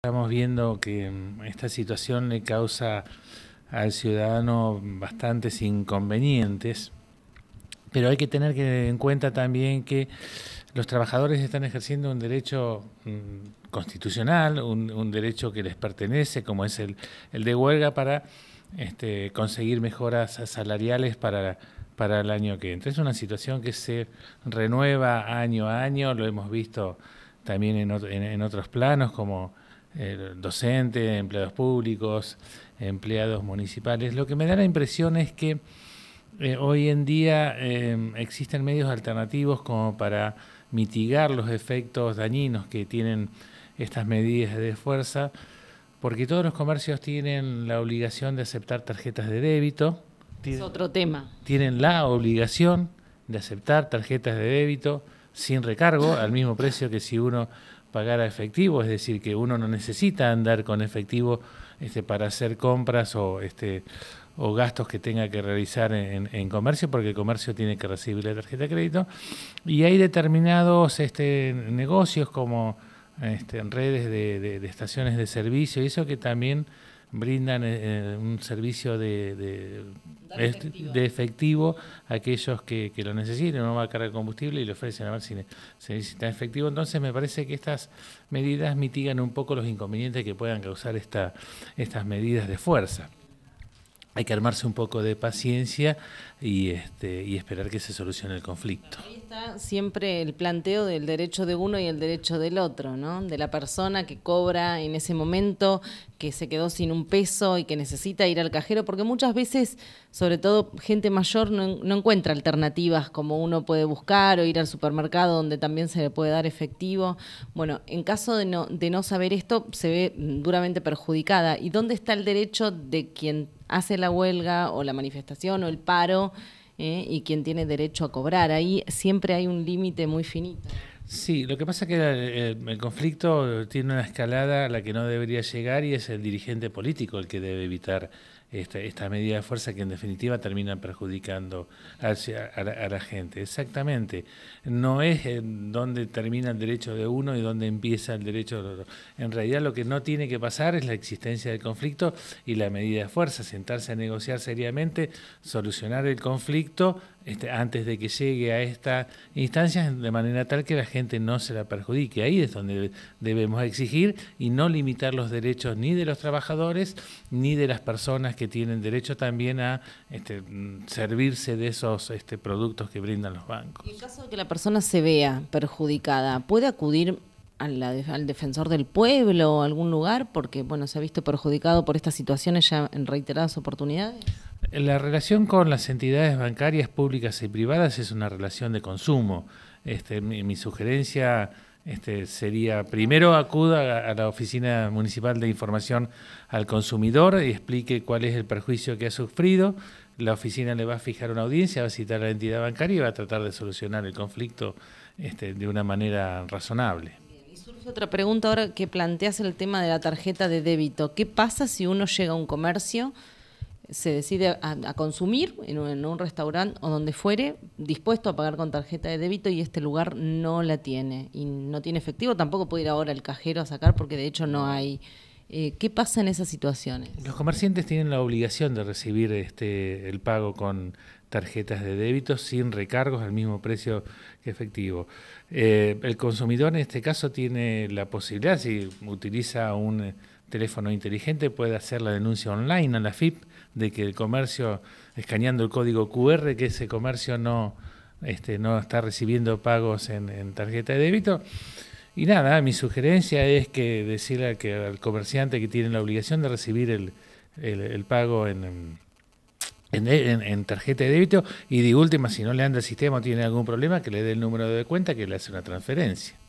Estamos viendo que mm, esta situación le causa al ciudadano bastantes inconvenientes, pero hay que tener en cuenta también que los trabajadores están ejerciendo un derecho mm, constitucional, un, derecho que les pertenece, como es el, de huelga, para este, conseguir mejoras salariales para, el año que entra. Es una situación que se renueva año a año, lo hemos visto también en otros planos, como docentes, empleados públicos, empleados municipales. Lo que me da la impresión es que eh, hoy en día eh, existen medios alternativos como para mitigar los efectos dañinos que tienen estas medidas de fuerza, porque todos los comercios tienen la obligación de aceptar tarjetas de débito. es otro tema. Tienen la obligación de aceptar tarjetas de débito sin recargo, al mismo precio que si uno pagar a efectivo, es decir, que uno no necesita andar con efectivo este, para hacer compras o, este, o gastos que tenga que realizar en, comercio, porque el comercio tiene que recibir la tarjeta de crédito. Y hay determinados este, negocios como este, redes de, de estaciones de servicio y eso que también brindan eh, eh, un servicio de, de, efectivo. a aquellos que, que lo necesiten, no va a cargar combustible y le ofrecen a ver si se necesita efectivo. Entonces me parece que estas medidas mitigan un poco los inconvenientes que puedan causar esta, estas medidas de fuerza hay que armarse un poco de paciencia y, este, y esperar que se solucione el conflicto. Ahí está siempre el planteo del derecho de uno y el derecho del otro, ¿no? De la persona que cobra en ese momento, que se quedó sin un peso y que necesita ir al cajero, porque muchas veces, sobre todo gente mayor, no, encuentra alternativas como uno puede buscar o ir al supermercado donde también se le puede dar efectivo. Bueno, en caso de no, de no saber esto, se ve duramente perjudicada. ¿Y dónde está el derecho de quien hace la huelga o la manifestación o el paro ¿eh? y quien tiene derecho a cobrar. Ahí siempre hay un límite muy finito. Sí, lo que pasa es que el, conflicto tiene una escalada a la que no debería llegar y es el dirigente político el que debe evitar esta, medida de fuerza que en definitiva termina perjudicando a, a, la, gente. Exactamente, no es donde termina el derecho de uno y donde empieza el derecho de otro. En realidad lo que no tiene que pasar es la existencia del conflicto y la medida de fuerza, sentarse a negociar seriamente, solucionar el conflicto este, antes de que llegue a esta instancia de manera tal que la gente no se la perjudique. Ahí es donde debemos exigir y no limitar los derechos ni de los trabajadores ni de las personas que tienen derecho también a este, servirse de esos este, productos que brindan los bancos. Y en caso de que la persona se vea perjudicada, ¿puede acudir al, al defensor del pueblo o algún lugar porque bueno se ha visto perjudicado por estas situaciones ya en reiteradas oportunidades? La relación con las entidades bancarias públicas y privadas es una relación de consumo. Este, mi, sugerencia este, sería, primero acuda a, la Oficina Municipal de Información al Consumidor y explique cuál es el perjuicio que ha sufrido. La oficina le va a fijar una audiencia, va a citar a la entidad bancaria y va a tratar de solucionar el conflicto este, de una manera razonable. Y surge otra pregunta ahora que planteas el tema de la tarjeta de débito. ¿Qué pasa si uno llega a un comercio? se decide a, consumir en un, restaurante o donde fuere, dispuesto a pagar con tarjeta de débito y este lugar no la tiene. Y no tiene efectivo, tampoco puede ir ahora al cajero a sacar porque de hecho no hay... Eh, ¿Qué pasa en esas situaciones? Los comerciantes tienen la obligación de recibir este, el pago con tarjetas de débito sin recargos al mismo precio que efectivo. Eh, el consumidor en este caso tiene la posibilidad, si utiliza un teléfono inteligente puede hacer la denuncia online a la FIP de que el comercio, escaneando el código QR, que ese comercio no, este, no está recibiendo pagos en, tarjeta de débito. Y nada, mi sugerencia es que decirle al, que, al comerciante que tiene la obligación de recibir el, pago en, en, tarjeta de débito y de última, si no le anda el sistema o tiene algún problema, que le dé el número de cuenta que le hace una transferencia.